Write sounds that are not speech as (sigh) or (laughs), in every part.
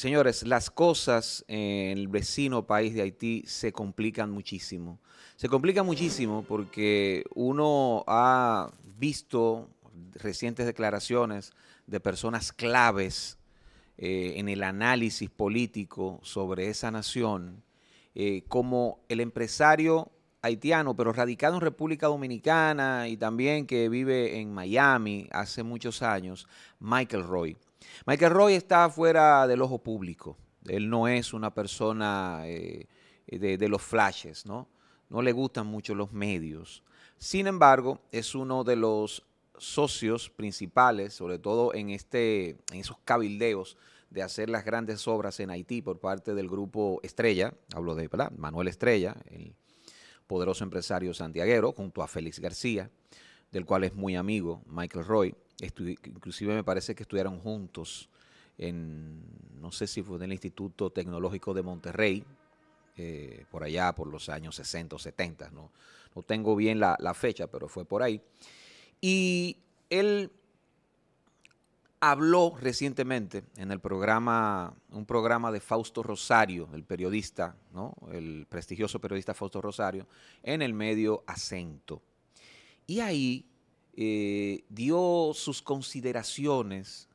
Señores, las cosas en el vecino país de Haití se complican muchísimo. Se complican muchísimo porque uno ha visto recientes declaraciones de personas claves eh, en el análisis político sobre esa nación, eh, como el empresario haitiano, pero radicado en República Dominicana y también que vive en Miami hace muchos años, Michael Roy. Michael Roy está fuera del ojo público. Él no es una persona eh, de, los flashes, ¿no? No le gustan mucho los medios. Sin embargo, es uno de los socios principales, sobre todo en, este, en esos cabildeos de hacer las grandes obras en Haití por parte del grupo Estrella, hablo de Manuel Estrella, el poderoso empresario santiaguero, junto a Félix García, del cual es muy amigo Michael Roy inclusive me parece que estudiaron juntos en, no sé si fue en el Instituto Tecnológico de Monterrey, eh, por allá, por los años 60 o 70, ¿no? no tengo bien la, fecha, pero fue por ahí. Y él habló recientemente en el programa, un programa de Fausto Rosario, el periodista, ¿no? el prestigioso periodista Fausto Rosario, en el medio Acento. Y ahí eh, dio sus consideraciones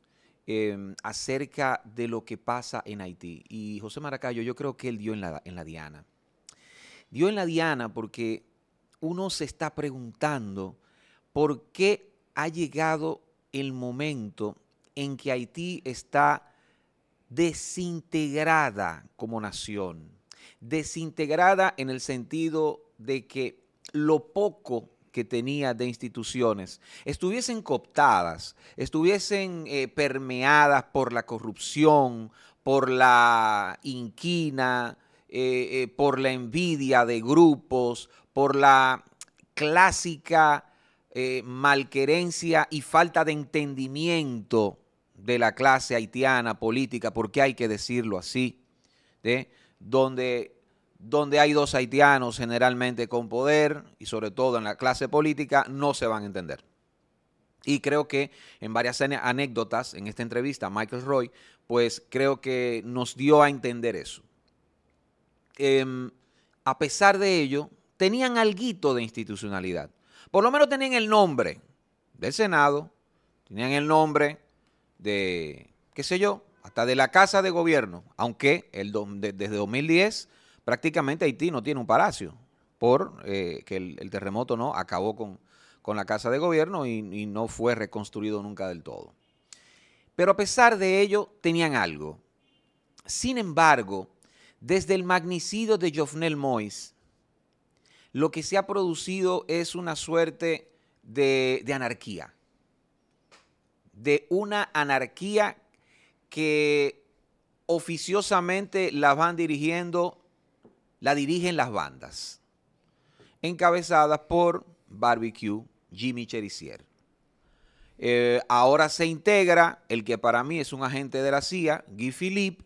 em, acerca de lo que pasa en Haití. Y José Maracayo, yo creo que él dio en la, en la diana. Dio en la diana porque uno se está preguntando por qué ha llegado el momento en que Haití está desintegrada como nación. Desintegrada en el sentido de que lo poco que tenía de instituciones estuviesen cooptadas, estuviesen eh, permeadas por la corrupción, por la inquina, eh, eh, por la envidia de grupos, por la clásica malquerencia y falta de entendimiento de la clase haitiana política, porque hay que decirlo así, de donde donde hay dos haitianos generalmente con poder y sobre todo en la clase política, no se van a entender. Y creo que en varias anécdotas en esta entrevista, Michael Roy, pues creo que nos dio a entender eso. Em, a pesar de ello, tenían algo de institucionalidad. Por lo menos tenían el nombre del Senado, tenían el nombre de, qué sé yo, hasta de la Casa de Gobierno, aunque desde 2010 prácticamente Haití no tiene un palacio por eh, que el, terremoto no acabó con, con la casa de gobierno y, no fue reconstruido nunca del todo. Pero a pesar de ello, tenían algo. Sin embargo, desde el magnicidio de Jovenel Mois, lo que se ha producido es una suerte de, de anarquía. De una anarquía que oficiosamente la van dirigiendo la dirigen las bandas, encabezadas por Barbecue Jimmy Cherisier. Eh, ahora se integra el que para mí es un agente de la CIA, Guy Philippe,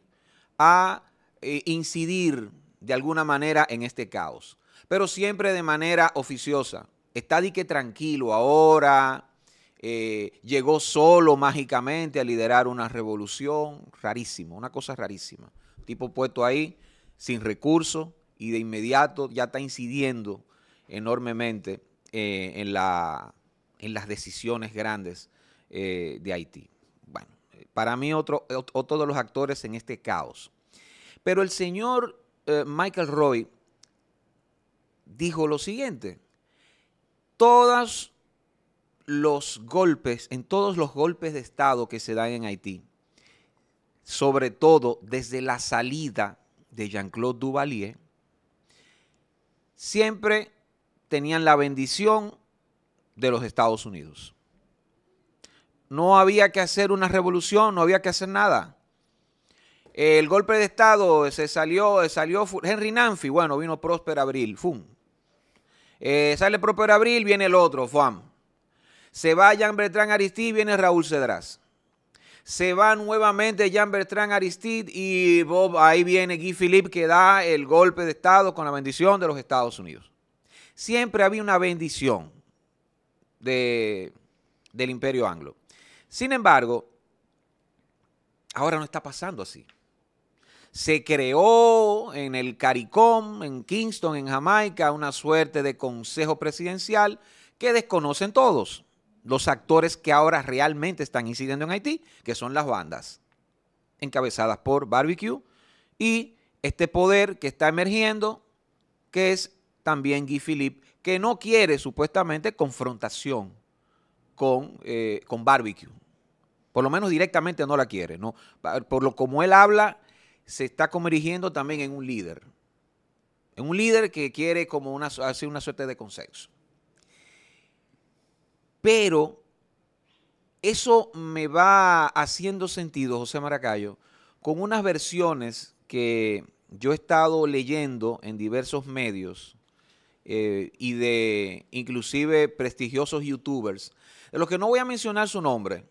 a eh, incidir de alguna manera en este caos, pero siempre de manera oficiosa. Está dique tranquilo ahora, eh, llegó solo mágicamente a liderar una revolución, rarísimo, una cosa rarísima. Tipo puesto ahí, sin recursos, y de inmediato ya está incidiendo enormemente eh, en, la, en las decisiones grandes eh, de Haití. Bueno, para mí otro, de los actores en este caos. Pero el señor eh, Michael Roy dijo lo siguiente, todos los golpes, en todos los golpes de Estado que se dan en Haití, sobre todo desde la salida de Jean-Claude Duvalier, siempre tenían la bendición de los Estados Unidos. No había que hacer una revolución, no había que hacer nada. El golpe de Estado se salió, salió Henry Nanfi, bueno, vino Próspero Abril, ¡fum! Eh, sale Próspero Abril, viene el otro, ¡fum! Se va Jean Bertrand Aristí, viene Raúl Cedras. Se va nuevamente Jean Bertrand Aristide y Bob, ahí viene Guy Philippe que da el golpe de Estado con la bendición de los Estados Unidos. Siempre había una bendición del imperio anglo. Sin embargo, ahora no está pasando así se creó en el CARICOM, en Kingston, en Jamaica, una suerte de consejo presidencial que desconocen todos los actores que ahora realmente están incidiendo en Haití, que son las bandas encabezadas por Barbecue y este poder que está emergiendo, que es también Guy Philippe, que no quiere supuestamente confrontación con, eh, Barbecue. Por lo menos directamente no la quiere. ¿no? Por lo como él habla, se está convirtiendo también en un líder. En un líder que quiere como una, hacer una suerte de consenso. Pero eso me va haciendo sentido, José Maracayo, con unas versiones que yo he estado leyendo en diversos medios eh, y de inclusive prestigiosos youtubers, de los que no voy a mencionar su nombre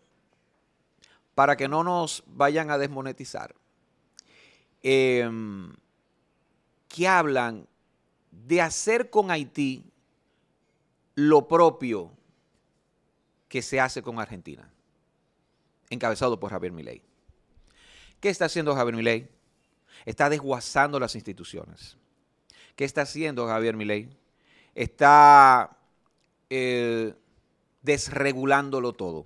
para que no nos vayan a desmonetizar, em, que hablan de hacer con Haití lo propio que se hace con Argentina, encabezado por Javier Milei. ¿Qué está haciendo Javier Milei? Está desguazando las instituciones. ¿Qué está haciendo Javier Milei? Está eh, desregulándolo todo.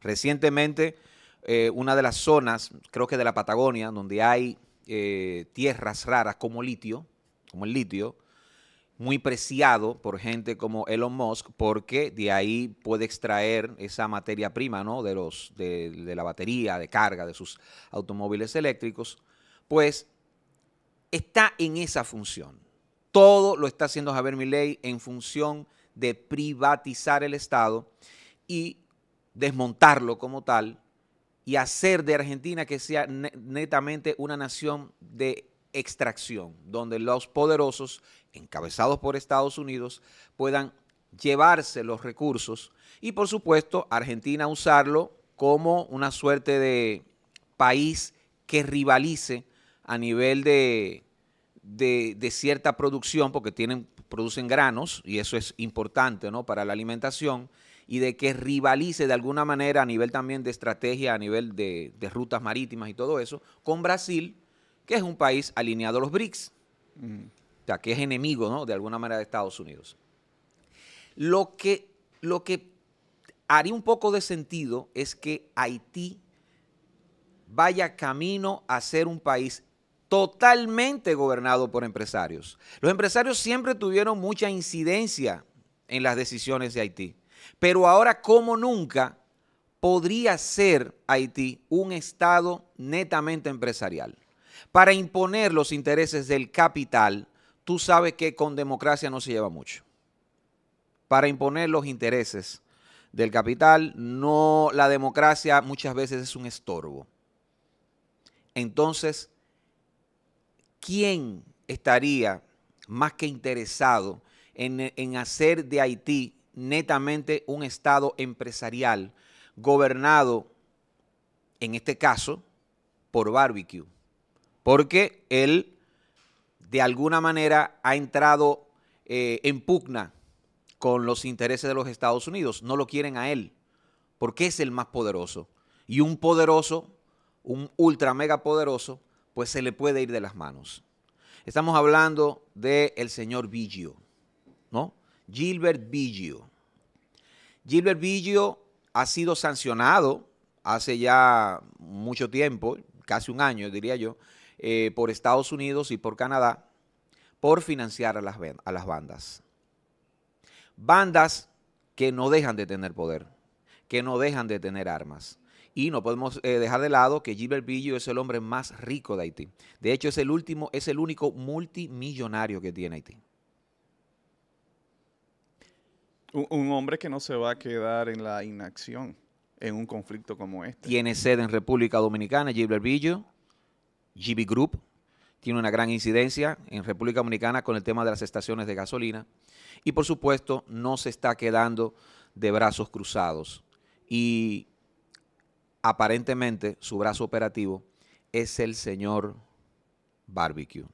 Recientemente, eh, una de las zonas, creo que de la Patagonia, donde hay eh, tierras raras como litio, como el litio, muy preciado por gente como Elon Musk porque de ahí puede extraer esa materia prima ¿no? de, los, de, la batería de carga de sus automóviles eléctricos, pues está en esa función. Todo lo está haciendo Javier Milei en función de privatizar el Estado y desmontarlo como tal y hacer de Argentina que sea netamente una nación de extracción, donde los poderosos encabezados por Estados Unidos, puedan llevarse los recursos y por supuesto Argentina usarlo como una suerte de país que rivalice a nivel de, cierta producción, porque tienen, producen granos y eso es importante ¿no? para la alimentación, y de que rivalice de alguna manera a nivel también de estrategia, a nivel de, rutas marítimas y todo eso, con Brasil, que es un país alineado a los BRICS. Mm. O sea, que es enemigo, De alguna manera de Estados Unidos. Lo que, lo que haría un poco de sentido es que Haití vaya camino a ser un país totalmente gobernado por empresarios. Los empresarios siempre tuvieron mucha incidencia en las decisiones de Haití, pero ahora como nunca podría ser Haití un Estado netamente empresarial para imponer los intereses del capital tú sabes que con democracia no se lleva mucho. Para imponer los intereses del capital, no la democracia muchas veces es un estorbo. Entonces, ¿quién estaría más que interesado en, en, hacer de Haití netamente un Estado empresarial gobernado, en este caso, por barbecue? Porque él de alguna manera ha entrado eh, en pugna con los intereses de los Estados Unidos. No lo quieren a él, porque es el más poderoso. Y un poderoso, un ultra mega poderoso, pues se le puede ir de las manos. Estamos hablando del el señor Biggio, ¿no? Gilbert Biggio. Gilbert Biggio ha sido sancionado hace ya mucho tiempo, casi un año diría yo, eh, por Estados Unidos y por Canadá por financiar a las, a las bandas. Bandas que no dejan de tener poder, que no dejan de tener armas. Y no podemos eh, dejar de lado que Gilbert Billo es el hombre más rico de Haití. De hecho, es el último, es el único multimillonario que tiene Haití. Un, hombre que no se va a quedar en la inacción en un conflicto como este. Tiene sede en República Dominicana, Gilbert Billo. GB Group tiene una gran incidencia en República Dominicana con el tema de las estaciones de gasolina. Y por supuesto, no se está quedando de brazos cruzados. Y aparentemente su brazo operativo es el señor Barbecue,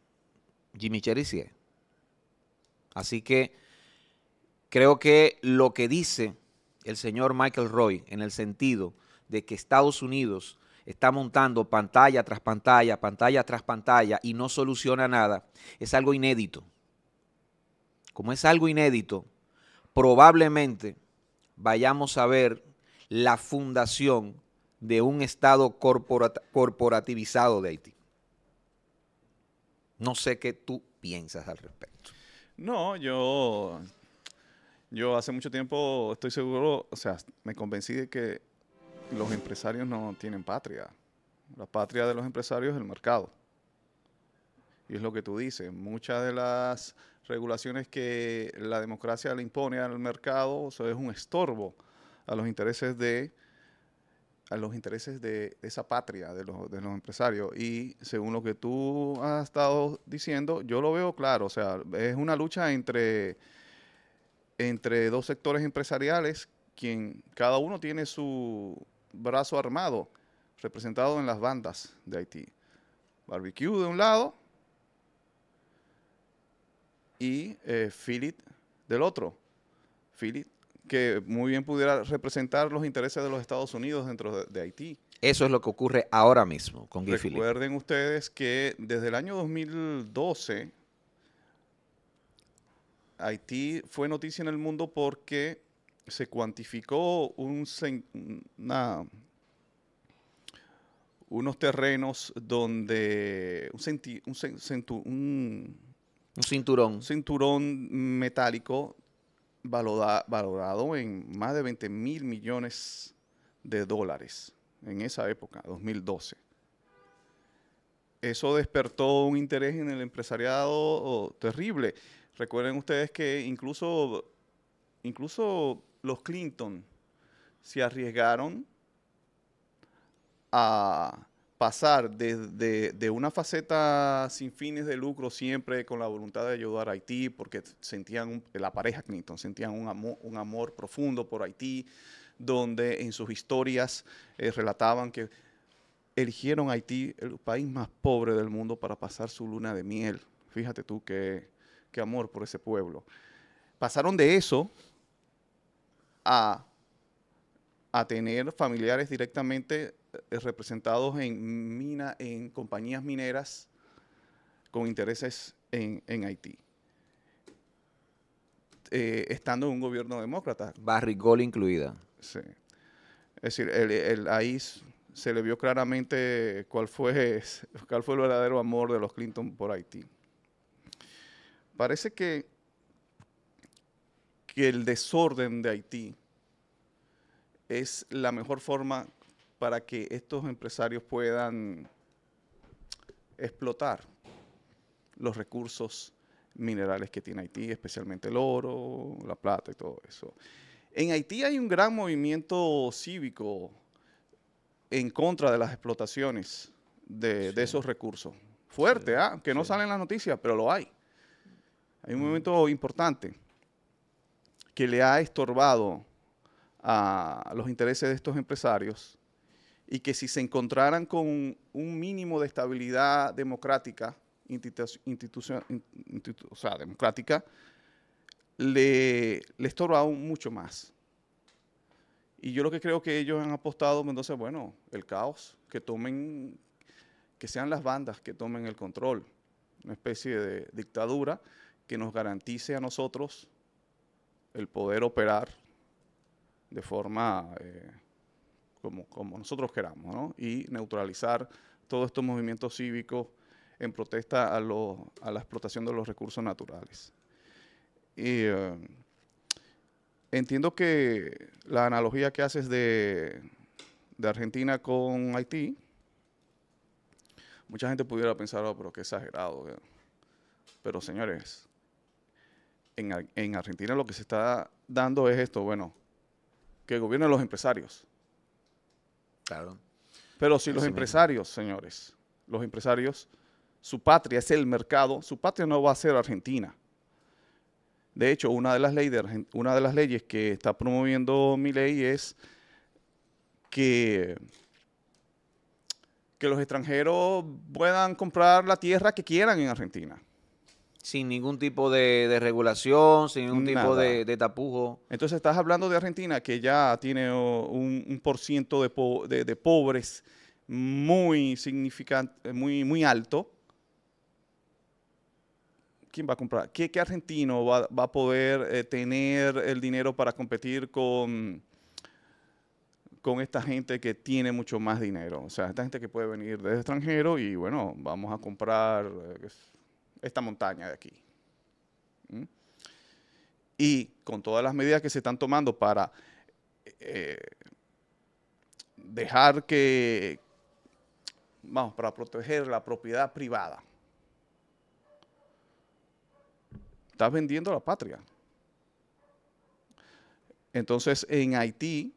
Jimmy Cherizier. Así que creo que lo que dice el señor Michael Roy en el sentido de que Estados Unidos está montando pantalla tras pantalla, pantalla tras pantalla y no soluciona nada, es algo inédito. Como es algo inédito, probablemente vayamos a ver la fundación de un Estado corporativizado de Haití. No sé qué tú piensas al respecto. No, yo, yo hace mucho tiempo estoy seguro, o sea, me convencí de que los empresarios no tienen patria. La patria de los empresarios es el mercado. Y es lo que tú dices, muchas de las regulaciones que la democracia le impone al mercado eso es un estorbo a los intereses de a los intereses de esa patria de los, de los empresarios. Y según lo que tú has estado diciendo, yo lo veo claro. O sea, es una lucha entre, entre dos sectores empresariales, quien cada uno tiene su, brazo armado representado en las bandas de Haití. Barbecue de un lado y eh, Philip del otro. Philip, que muy bien pudiera representar los intereses de los Estados Unidos dentro de, Haití. Eso es lo que ocurre ahora mismo con Guy Recuerden ustedes que desde el año 2012 Haití fue noticia en el mundo porque se cuantificó unos terrenos donde un, un, cinturón. cinturón metálico valorado en más de 20 mil millones de dólares en esa época, 2012. Eso despertó un interés en el empresariado terrible. Recuerden ustedes que incluso, incluso los Clinton se arriesgaron a pasar de, una faceta sin fines de lucro siempre con la voluntad de ayudar a Haití, porque sentían, la pareja Clinton, sentían un amor, profundo por Haití, donde en sus historias eh, relataban que eligieron Haití el país más pobre del mundo para pasar su luna de miel. Fíjate tú qué, qué amor por ese pueblo. Pasaron de eso a, tener familiares directamente eh, eh, representados en, mina, en compañías mineras con intereses en, Haití. Eh, estando en un gobierno demócrata. Barrigol incluida. Sí. Es decir, el, ahí se le vio claramente cuál fue, (laughs) cuál fue el verdadero amor de los Clinton por Haití. Parece que que el desorden de Haití es la mejor forma para que estos empresarios puedan explotar los recursos minerales que tiene Haití, especialmente el oro, la plata y todo eso. En Haití hay un gran movimiento cívico en contra de las explotaciones de, esos recursos. Fuerte, aunque ah, que no sale salen las noticias, pero lo hay. Hay un mm. movimiento importante que le ha estorbado a los intereses de estos empresarios y que si se encontraran con un mínimo de estabilidad democrática, o sea, democrática, le, le estorba aún mucho más. Y yo lo que creo que ellos han apostado, pues, entonces, bueno, el caos, que tomen, que sean las bandas que tomen el control, una especie de dictadura que nos garantice a nosotros el poder operar de forma eh, como, nosotros queramos, ¿no? Y neutralizar todos estos movimientos cívicos en protesta a, a la explotación de los recursos naturales. Y eh, entiendo que la analogía que haces de, Argentina con Haití, mucha gente pudiera pensar, oh, pero qué exagerado. Eh". Pero señores, en, Argentina lo que se está dando es esto, bueno, que gobiernen los empresarios. Claro. Pero si los empresarios, señores, los empresarios, su patria es el mercado, su patria no va a ser Argentina. De hecho, una de las, leyes una de las leyes que está promoviendo mi ley es que, que los extranjeros puedan comprar la tierra que quieran en Argentina sin ningún tipo de, regulación, sin ningún tipo de, tapujo. Entonces estás hablando de Argentina que ya tiene oh, un, por ciento de, pobres muy significante, eh, muy, muy alto. ¿Quién va a comprar? ¿Qué, argentino va, a poder eh, tener el dinero para competir con, con esta gente que tiene mucho más dinero? O sea, esta gente que puede venir desde extranjero y bueno, vamos a comprar... Eh, esta montaña de aquí. ¿Mm? Y con todas las medidas que se están tomando para eh, dejar que, vamos, para proteger la propiedad privada, estás vendiendo la patria. Entonces, en Haití,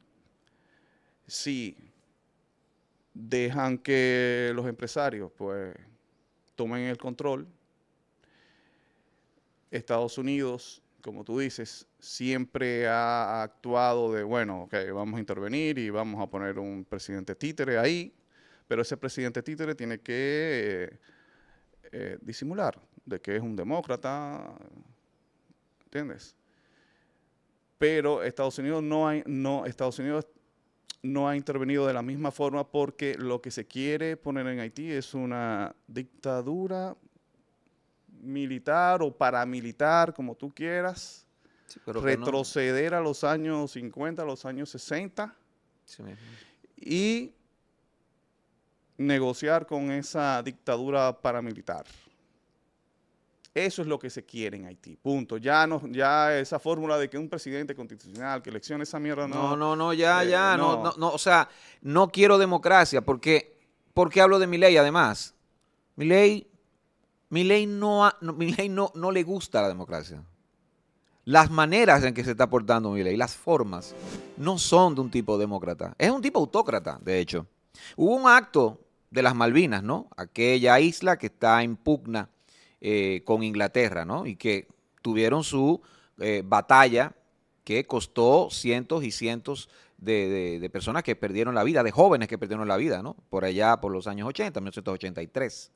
si dejan que los empresarios, pues, tomen el control Estados Unidos, como tú dices, siempre ha actuado de, bueno, ok, vamos a intervenir y vamos a poner un presidente títere ahí, pero ese presidente títere tiene que eh, eh, disimular de que es un demócrata, ¿entiendes? Pero Estados Unidos no, no, Estados Unidos no ha intervenido de la misma forma porque lo que se quiere poner en Haití es una dictadura militar o paramilitar, como tú quieras, retroceder a los años 50, a los años 60 y negociar con esa dictadura paramilitar. Eso es lo que se quiere en Haití, punto. Ya no, ya esa fórmula de que un presidente constitucional, que elección esa mierda, no. No, no, no, ya, eh, ya, no. No, no, no, o sea, no quiero democracia, porque, porque hablo de mi ley además. Mi ley Milei no, no, no, le gusta la democracia. Las maneras en que se está portando ley las formas, no son de un tipo demócrata. Es un tipo autócrata, de hecho. Hubo un acto de las Malvinas, ¿no? Aquella isla que está en pugna eh, con Inglaterra, ¿no? Y que tuvieron su eh, batalla que costó cientos y cientos de, de, personas que perdieron la vida, de jóvenes que perdieron la vida, ¿no? Por allá, por los años 80, 1983.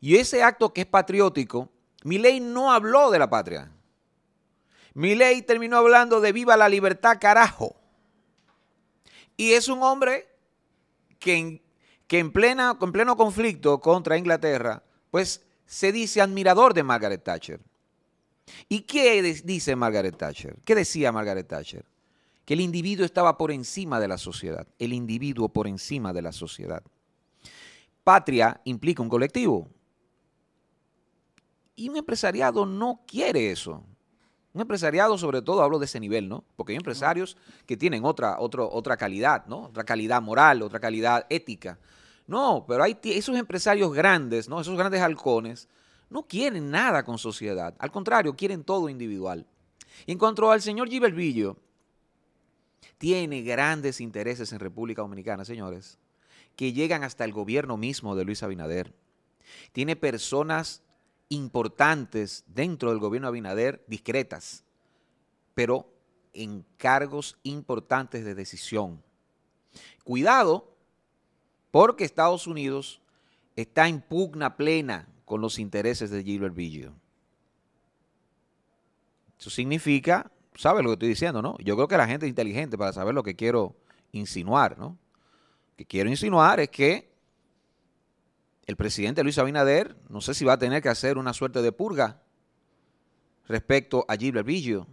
Y ese acto que es patriótico, mi ley no habló de la patria. Mi ley terminó hablando de viva la libertad, carajo. Y es un hombre que que en, plena, en pleno conflicto contra Inglaterra, pues se dice admirador de Margaret Thatcher. ¿Y qué dice Margaret Thatcher? ¿Qué decía Margaret Thatcher? Que el individuo estaba por encima de la sociedad, el individuo por encima de la sociedad. Patria implica un colectivo, y un empresariado no quiere eso. Un empresariado, sobre todo, hablo de ese nivel, ¿no? Porque hay empresarios que tienen otra, otra calidad, ¿no? Otra calidad moral, otra calidad ética. No, pero hay esos empresarios grandes, ¿no? Esos grandes halcones, no quieren nada con sociedad. Al contrario, quieren todo individual. en cuanto al señor Villo, tiene grandes intereses en República Dominicana, señores, que llegan hasta el gobierno mismo de Luis Abinader. Tiene personas importantes dentro del gobierno de Abinader, discretas, pero en cargos importantes de decisión. Cuidado, porque Estados Unidos está en pugna plena con los intereses de Gilbert Billion. Eso significa, ¿sabes lo que estoy diciendo, no? Yo creo que la gente es inteligente para saber lo que quiero insinuar, ¿no? Lo que quiero insinuar es que el presidente Luis Abinader, no sé si va a tener que hacer una suerte de purga respecto a Gilbert Villo.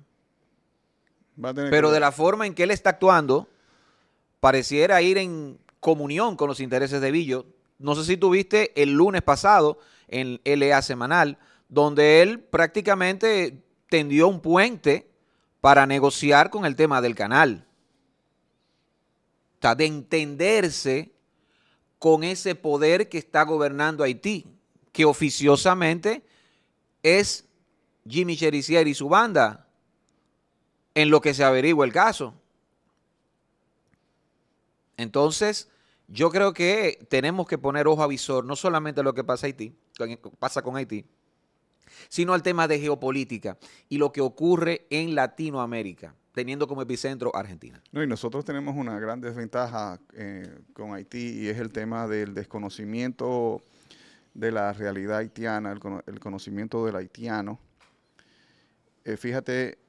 Pero de la forma en que él está actuando, pareciera ir en comunión con los intereses de Villo. No sé si tuviste el lunes pasado en LA Semanal, donde él prácticamente tendió un puente para negociar con el tema del canal. Está de entenderse con ese poder que está gobernando Haití, que oficiosamente es Jimmy Cherisier y su banda, en lo que se averigua el caso. Entonces, yo creo que tenemos que poner ojo a visor, no solamente a lo que pasa, Haití, pasa con Haití, sino al tema de geopolítica y lo que ocurre en Latinoamérica teniendo como epicentro Argentina. No, y nosotros tenemos una gran desventaja eh, con Haití y es el tema del desconocimiento de la realidad haitiana, el, conocimiento del haitiano. Eh, fíjate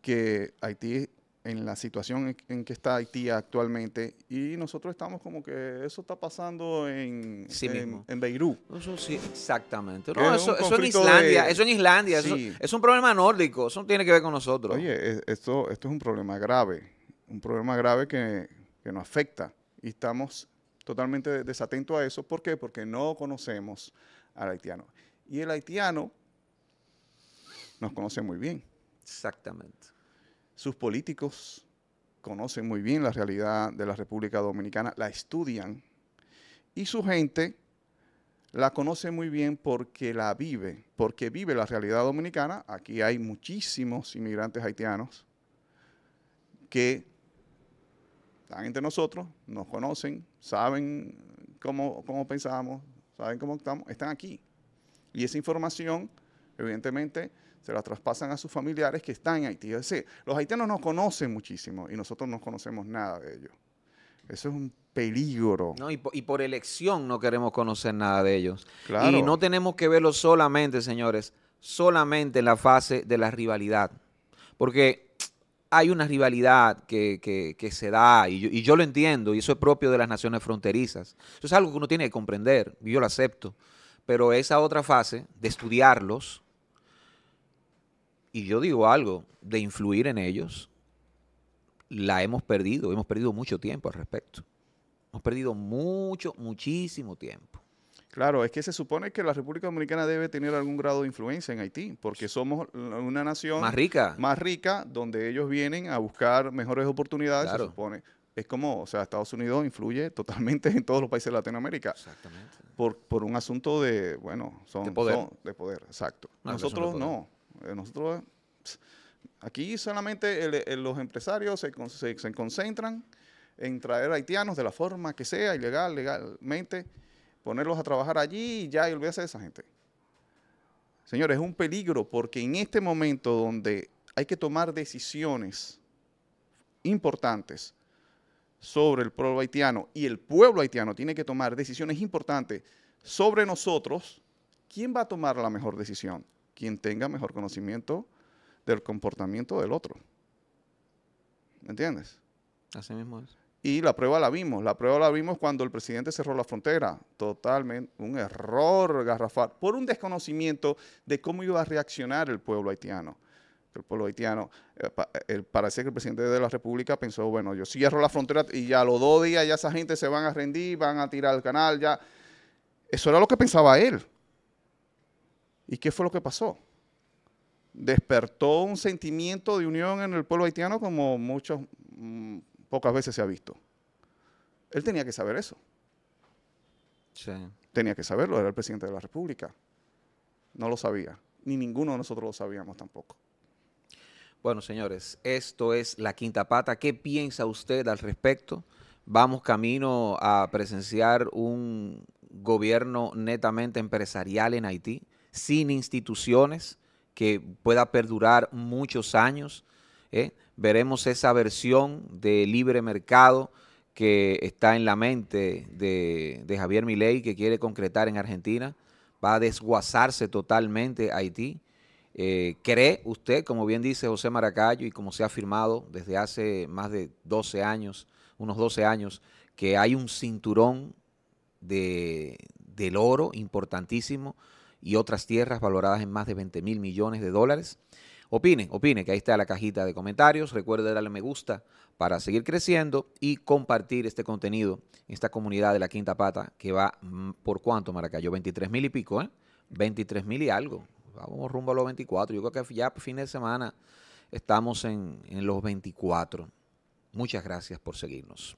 que Haití en la situación en, que está Haití actualmente y nosotros estamos como que eso está pasando en, sí en Eso sí, exactamente. No, eso, en Islandia, eso en Islandia, es un problema nórdico, eso no tiene que ver con nosotros. Oye, e, esto, esto es un problema grave, un problema grave que, que nos afecta y estamos totalmente desatentos a eso. ¿Por qué? Porque no conocemos al haitiano. Y el haitiano nos conoce muy bien. Exactamente. Sus políticos conocen muy bien la realidad de la República Dominicana, la estudian y su gente la conoce muy bien porque la vive, porque vive la realidad dominicana. Aquí hay muchísimos inmigrantes haitianos que están entre nosotros, nos conocen, saben cómo, pensamos, saben cómo estamos, están aquí. Y esa información, evidentemente, se la traspasan a sus familiares que están en Haití. Es decir, los haitianos nos conocen muchísimo y nosotros no conocemos nada de ellos. Eso es un peligro. y, por, elección no queremos conocer nada de ellos. Y no tenemos que verlo solamente, señores, solamente en la fase de la rivalidad. Porque hay una rivalidad que, se da, y y yo, lo entiendo, y eso es propio de las naciones fronterizas. Eso es algo que uno tiene que comprender, y yo lo acepto. Pero esa otra fase de estudiarlos, y yo digo algo, de influir en ellos, la hemos perdido, hemos perdido mucho tiempo al respecto. Hemos perdido mucho, muchísimo tiempo. Claro, es que se supone que la República Dominicana debe tener algún grado de influencia en Haití, porque somos una nación más rica, más rica donde ellos vienen a buscar mejores oportunidades, se supone. Es como, o sea, Estados Unidos influye totalmente en todos los países de Latinoamérica. Exactamente. Por, por un asunto de, bueno, son, de poder. exacto. Nosotros no. Eh, nosotros, aquí solamente los empresarios se, se, concentran en traer haitianos de la forma que sea, ilegal, legalmente, ponerlos a trabajar allí y ya, y olvídese de esa gente. Señores, es un peligro porque en este momento donde hay que tomar decisiones importantes sobre el pueblo haitiano y el pueblo haitiano tiene que tomar decisiones importantes sobre nosotros, ¿quién va a tomar la mejor decisión? quien tenga mejor conocimiento del comportamiento del otro. ¿Me entiendes? Así mismo es. Y la prueba la vimos. La prueba la vimos cuando el presidente cerró la frontera. Totalmente un error garrafal por un desconocimiento de cómo iba a reaccionar el pueblo haitiano. El pueblo haitiano, eh, eh, parece que el presidente de la República pensó, bueno, yo cierro la frontera y ya los dos días ya esa gente se van a rendir, van a tirar el canal, ya. Eso era lo que pensaba él. ¿Y qué fue lo que pasó? Despertó un sentimiento de unión en el pueblo haitiano como muchas, mm, pocas veces se ha visto. Él tenía que saber eso. Tenía que saberlo, era el presidente de la República. No lo sabía, ni ninguno de nosotros lo sabíamos tampoco. Bueno, señores, esto es La Quinta Pata. ¿Qué piensa usted al respecto? Vamos camino a presenciar un gobierno netamente empresarial en Haití sin instituciones que pueda perdurar muchos años. ¿eh? Veremos esa versión de libre mercado que está en la mente de, Javier Milei que quiere concretar en Argentina. Va a desguazarse totalmente Haití. Eh, ¿Cree usted, como bien dice José Maracayo y como se ha afirmado desde hace más de 12 años, unos 12 años, que hay un cinturón del oro importantísimo y otras tierras valoradas en más de 20 mil millones de dólares. Opine, opine, que ahí está la cajita de comentarios. Recuerde darle me gusta para seguir creciendo y compartir este contenido, esta comunidad de la Quinta Pata, que va mm, por cuánto, Maracayo, 23 mil y pico, ¿eh? 23 mil y algo. Vamos rumbo a los 24. Yo creo que ya fin de semana estamos en, en los 24. Muchas gracias por seguirnos.